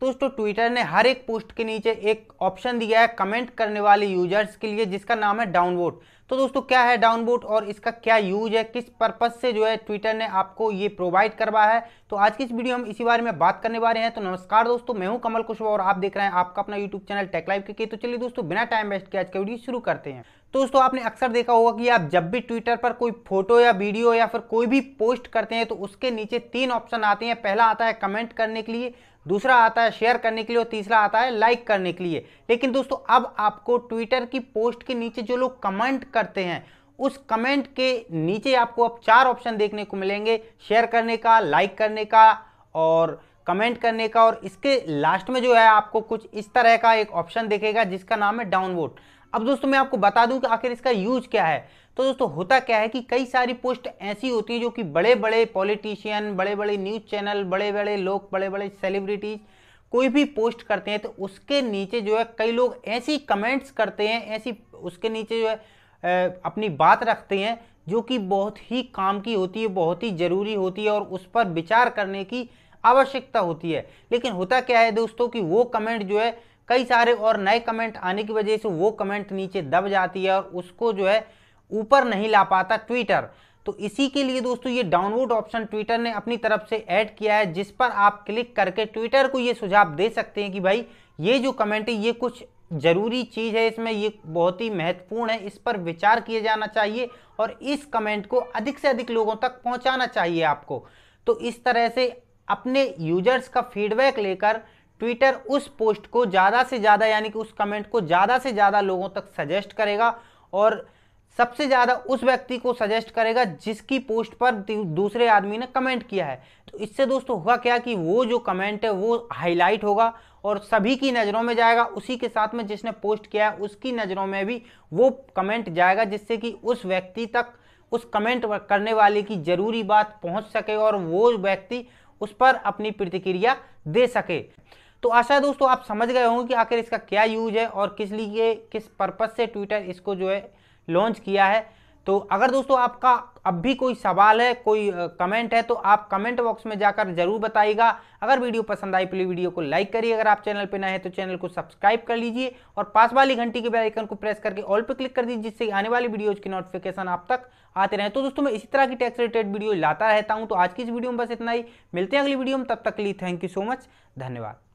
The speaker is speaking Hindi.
तो दोस्तों ट्विटर ने हर एक पोस्ट के नीचे एक ऑप्शन दिया है कमेंट करने वाले यूजर्स के लिए जिसका नाम है डाउनवोट तो दोस्तों क्या है डाउनबोट और इसका क्या यूज है किस पर्पज से जो है ट्विटर ने आपको ये प्रोवाइड करवा है तो आज की इस वीडियो हम इसी बारे में बात करने वाले हैं तो नमस्कार दोस्तों मैं हूं कमल कुशवा और आप देख रहे हैं आपका अपना यूट्यूब चैनल टेक लाइव के तो चलिए दोस्तों बिना टाइम वेस्ट के आज का वीडियो शुरू करते हैं तो दोस्तों आपने अक्सर देखा होगा कि आप जब भी ट्विटर पर कोई फोटो या वीडियो या फिर कोई भी पोस्ट करते हैं तो उसके नीचे तीन ऑप्शन आते हैं पहला आता है कमेंट करने के लिए दूसरा आता है शेयर करने के लिए और तीसरा आता है लाइक करने के लिए लेकिन दोस्तों अब आपको ट्विटर की पोस्ट के नीचे जो लोग कमेंट करते हैं उस कमेंट के नीचे आपको अब चार ऑप्शन देखने को मिलेंगे शेयर करने का लाइक करने का और कमेंट करने का और इसके लास्ट में जो है आपको कुछ इस तरह का एक ऑप्शन देखेगा जिसका नाम है डाउन अब दोस्तों मैं आपको बता दूं कि आखिर इसका यूज क्या है तो दोस्तों होता क्या है कि कई सारी पोस्ट ऐसी होती हैं जो कि बड़े बड़े पॉलिटिशियन बड़े बड़े न्यूज चैनल बड़े बड़े लोग बड़े बड़े सेलिब्रिटीज कोई भी पोस्ट करते हैं तो उसके नीचे जो है कई लोग ऐसी कमेंट्स करते हैं ऐसी उसके नीचे जो है अपनी बात रखते हैं जो कि बहुत ही काम की होती है बहुत ही ज़रूरी होती है और उस पर विचार करने की आवश्यकता होती है लेकिन होता क्या है दोस्तों कि वो कमेंट जो है कई सारे और नए कमेंट आने की वजह से वो कमेंट नीचे दब जाती है और उसको जो है ऊपर नहीं ला पाता ट्विटर तो इसी के लिए दोस्तों ये डाउनलोड ऑप्शन ट्विटर ने अपनी तरफ से ऐड किया है जिस पर आप क्लिक करके ट्विटर को ये सुझाव दे सकते हैं कि भाई ये जो कमेंट है ये कुछ ज़रूरी चीज़ है इसमें ये बहुत ही महत्वपूर्ण है इस पर विचार किया जाना चाहिए और इस कमेंट को अधिक से अधिक लोगों तक पहुंचाना चाहिए आपको तो इस तरह से अपने यूजर्स का फीडबैक लेकर ट्विटर उस पोस्ट को ज़्यादा से ज़्यादा यानी कि उस कमेंट को ज़्यादा से ज़्यादा लोगों तक सजेस्ट करेगा और सबसे ज़्यादा उस व्यक्ति को सजेस्ट करेगा जिसकी पोस्ट पर दूसरे आदमी ने कमेंट किया है तो इससे दोस्तों हुआ क्या कि वो जो कमेंट है वो हाईलाइट होगा और सभी की नज़रों में जाएगा उसी के साथ में जिसने पोस्ट किया है उसकी नज़रों में भी वो कमेंट जाएगा जिससे कि उस व्यक्ति तक उस कमेंट करने वाले की ज़रूरी बात पहुंच सके और वो व्यक्ति उस पर अपनी प्रतिक्रिया दे सके तो आशा है दोस्तों आप समझ गए होंगे कि आखिर इसका क्या यूज है और किस लिए किस पर्पज़ से ट्विटर इसको जो है लॉन्च किया है तो अगर दोस्तों आपका अब भी कोई सवाल है कोई कमेंट है तो आप कमेंट बॉक्स में जाकर जरूर बताइएगा अगर वीडियो पसंद आई प्लीज वीडियो को लाइक करिए अगर आप चैनल पर नए हैं तो चैनल को सब्सक्राइब कर लीजिए और पास वाली घंटी के बेलाइकन को प्रेस करके ऑल पर क्लिक कर दीजिए जिससे आने वाली वीडियोज की नोटिफिकेशन आप तक आते रहे तो दोस्तों मैं इसी तरह की टैक्स रिलेटेड वीडियो लाता रहता हूँ तो आज की इस वीडियो में बस इतना ही मिलते हैं अगली वीडियो में तब तक लिए थैंक यू सो मच धन्यवाद